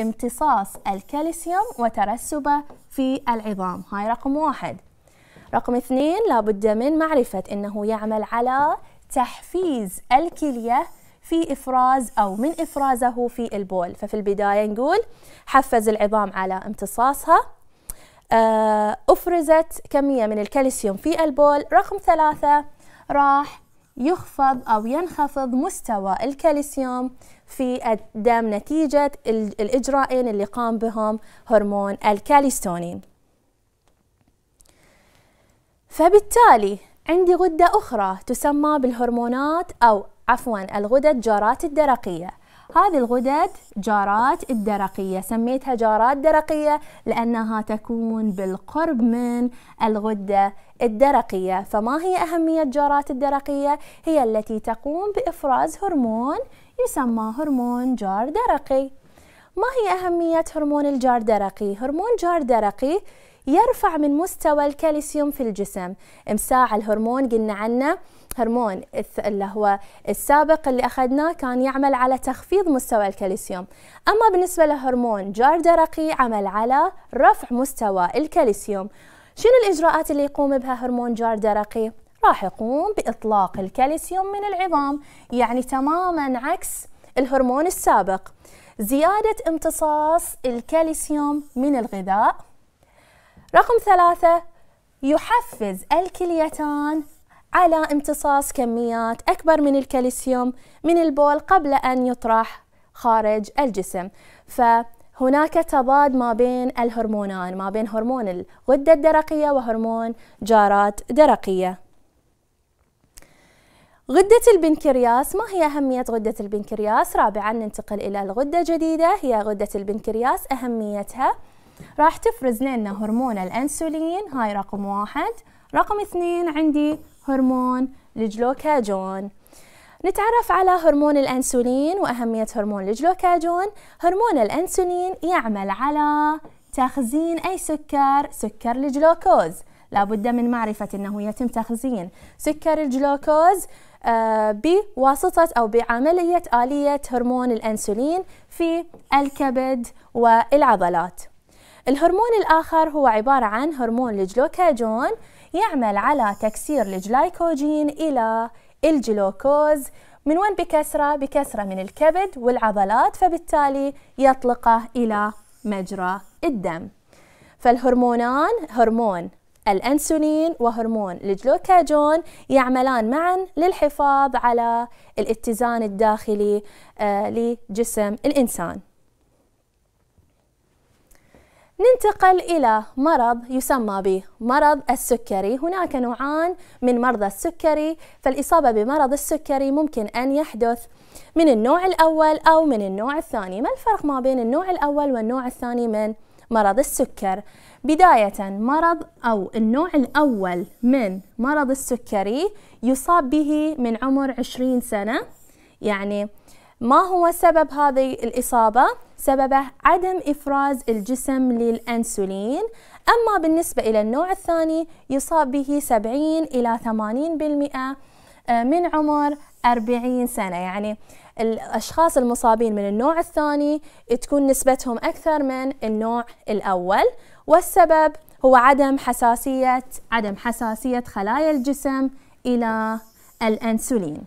امتصاص الكالسيوم وترسبه في العظام هاي رقم واحد رقم اثنين لابد من معرفة أنه يعمل على تحفيز الكلية في إفراز أو من إفرازه في البول ففي البداية نقول حفز العظام على امتصاصها آه، أفرزت كمية من الكالسيوم في البول رقم ثلاثة راح يخفض أو ينخفض مستوى الكالسيوم في الدم نتيجة الإجراءين اللي قام بهم هرمون الكاليستونين فبالتالي عندي غدة أخرى تسمى بالهرمونات أو عفوا الغدد جارات الدرقية هذه الغدد جارات الدرقية سميتها جارات درقية لأنها تكون بالقرب من الغدة الدرقية فما هي أهمية جارات الدرقية؟ هي التي تقوم بإفراز هرمون يسمى هرمون جار درقي ما هي أهمية هرمون الجار درقي؟ هرمون جار درقي يرفع من مستوى الكالسيوم في الجسم امساع الهرمون قلنا عنه هرمون اللي هو السابق اللي أخذناه كان يعمل على تخفيض مستوى الكالسيوم أما بالنسبة لهرمون جار درقي عمل على رفع مستوى الكالسيوم شنو الإجراءات اللي يقوم بها هرمون جار درقي؟ راح يقوم بإطلاق الكالسيوم من العظام يعني تماما عكس الهرمون السابق زيادة امتصاص الكالسيوم من الغذاء رقم ثلاثة يحفز الكليتان على امتصاص كميات أكبر من الكالسيوم من البول قبل أن يطرح خارج الجسم فهناك تضاد ما بين الهرمونان ما بين هرمون الغدة الدرقية وهرمون جارات درقية غدة البنكرياس ما هي أهمية غدة البنكرياس؟ رابعا ننتقل إلى الغدة الجديدة هي غدة البنكرياس أهميتها راح تفرز لنا هرمون الأنسولين هاي رقم واحد رقم اثنين عندي هرمون الجلوكاجون نتعرف على هرمون الأنسولين وأهمية هرمون الجلوكاجون هرمون الأنسولين يعمل على تخزين أي سكر سكر الجلوكوز لابد من معرفة أنه يتم تخزين سكر الجلوكوز آه، بواسطة أو بعملية آلية هرمون الأنسولين في الكبد والعضلات الهرمون الآخر هو عبارة عن هرمون الجلوكاجون يعمل على تكسير الجلايكوجين إلى الجلوكوز من وين بكسرة؟ بكسرة من الكبد والعضلات فبالتالي يطلقه إلى مجرى الدم فالهرمونان هرمون الأنسولين وهرمون الجلوكاجون يعملان معا للحفاظ على الاتزان الداخلي آه، لجسم الإنسان ننتقل إلى مرض يسمى بمرض السكري هناك نوعان من مرضى السكري فالإصابة بمرض السكري ممكن أن يحدث من النوع الأول أو من النوع الثاني ما الفرق ما بين النوع الأول والنوع الثاني من مرض السكر بداية مرض أو النوع الأول من مرض السكري يصاب به من عمر عشرين سنة يعني ما هو سبب هذه الإصابة؟ سببه عدم إفراز الجسم للأنسولين أما بالنسبة إلى النوع الثاني يصاب به 70 إلى 80% آه، من عمر 40 سنة يعني الأشخاص المصابين من النوع الثاني تكون نسبتهم أكثر من النوع الأول والسبب هو عدم حساسية عدم حساسية خلايا الجسم إلى الأنسولين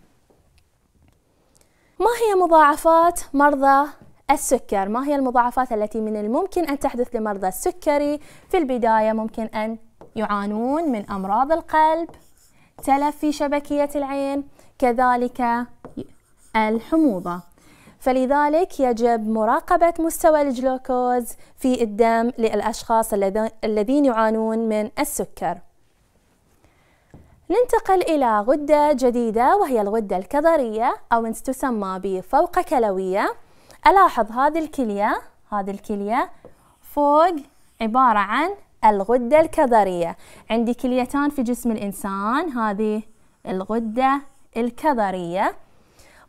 ما هي مضاعفات مرضى السكر ما هي المضاعفات التي من الممكن أن تحدث لمرضى السكري في البداية ممكن أن يعانون من أمراض القلب تلف في شبكية العين كذلك الحموضة فلذلك يجب مراقبة مستوى الجلوكوز في الدم للأشخاص الذين يعانون من السكر ننتقل إلى غدة جديدة وهي الغدة الكظرية أو تسمى بفوق كلوية ألاحظ هذه الكلية هذه الكلية فوق عبارة عن الغدة الكظرية عندي كليتان في جسم الإنسان هذه الغدة الكظرية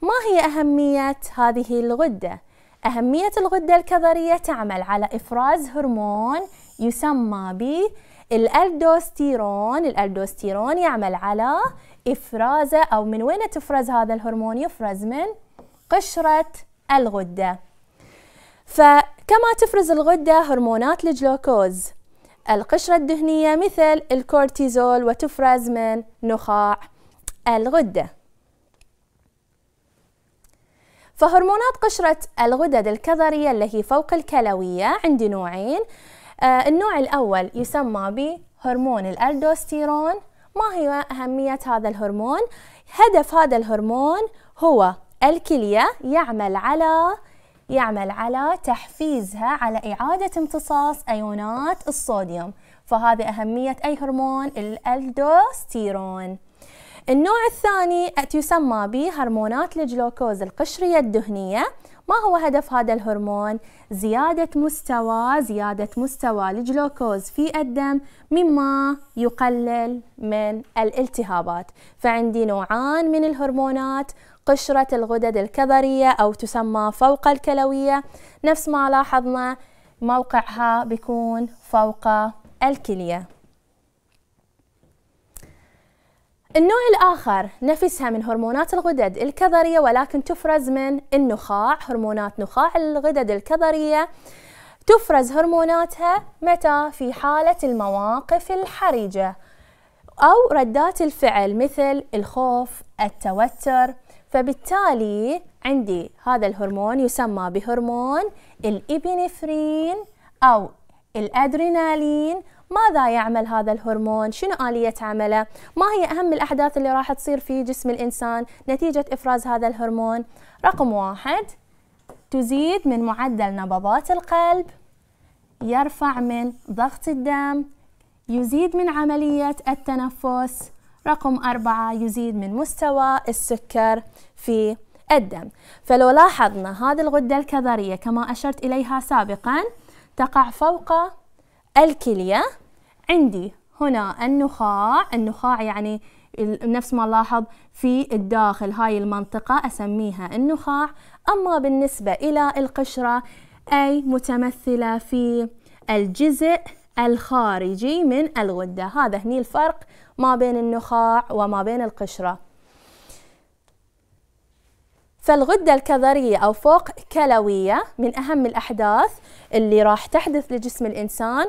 ما هي أهمية هذه الغدة؟ أهمية الغدة الكظرية تعمل على إفراز هرمون يسمى ب الألدوستيرون الألدوستيرون يعمل على إفرازه أو من وين تفرز هذا الهرمون يفرز من قشرة الغدة فكما تفرز الغدة هرمونات الجلوكوز القشرة الدهنية مثل الكورتيزول وتفرز من نخاع الغدة فهرمونات قشرة الغدد الكظرية اللي هي فوق الكلوية عندي نوعين آه، النوع الأول يسمى بهرمون الألدوستيرون ما هي أهمية هذا الهرمون؟ هدف هذا الهرمون هو الكلية يعمل على يعمل على تحفيزها على إعادة امتصاص أيونات الصوديوم فهذه أهمية أي هرمون الألدوستيرون النوع الثاني يسمى بهرمونات الجلوكوز القشرية الدهنية ما هو هدف هذا الهرمون؟ زيادة مستوى زيادة مستوى الجلوكوز في الدم مما يقلل من الالتهابات فعندي نوعان من الهرمونات قشرة الغدد الكظرية أو تسمى فوق الكلوية نفس ما لاحظنا موقعها بيكون فوق الكليه النوع الآخر نفسها من هرمونات الغدد الكظرية ولكن تفرز من النخاع هرمونات نخاع الغدد الكظرية تفرز هرموناتها متى في حالة المواقف الحرجة أو ردات الفعل مثل الخوف التوتر فبالتالي عندي هذا الهرمون يسمى بهرمون الإبنفرين أو الأدرينالين ماذا يعمل هذا الهرمون شنو آلية عمله ما هي أهم الأحداث اللي راح تصير في جسم الإنسان نتيجة إفراز هذا الهرمون رقم واحد تزيد من معدل نبضات القلب يرفع من ضغط الدم يزيد من عملية التنفس رقم أربعة يزيد من مستوى السكر في الدم فلو لاحظنا هذه الغدة الكظرية كما أشرت إليها سابقا تقع فوق الكلية عندي هنا النخاع النخاع يعني نفس ما نلاحظ في الداخل هاي المنطقة أسميها النخاع أما بالنسبة إلى القشرة أي متمثلة في الجزء الخارجي من الغدة هذا هني الفرق ما بين النخاع وما بين القشرة فالغدة الكظرية أو فوق كلوية من أهم الأحداث اللي راح تحدث لجسم الإنسان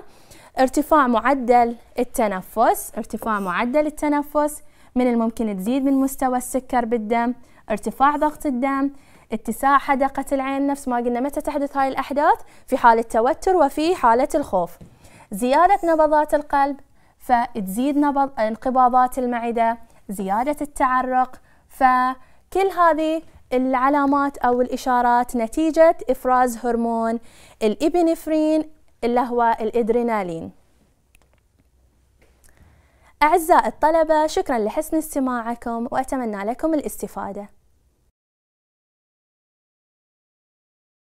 ارتفاع معدل التنفس ارتفاع معدل التنفس من الممكن تزيد من مستوى السكر بالدم ارتفاع ضغط الدم اتساع حدقة العين نفس ما قلنا متى تحدث هاي الأحداث في حالة التوتر وفي حالة الخوف زيادة نبضات القلب فتزيد نبض انقباضات المعدة زيادة التعرق فكل هذه العلامات أو الإشارات نتيجة إفراز هرمون الإبنفرين اللي هو الإدرينالين أعزائي الطلبة شكرا لحسن استماعكم وأتمنى لكم الاستفادة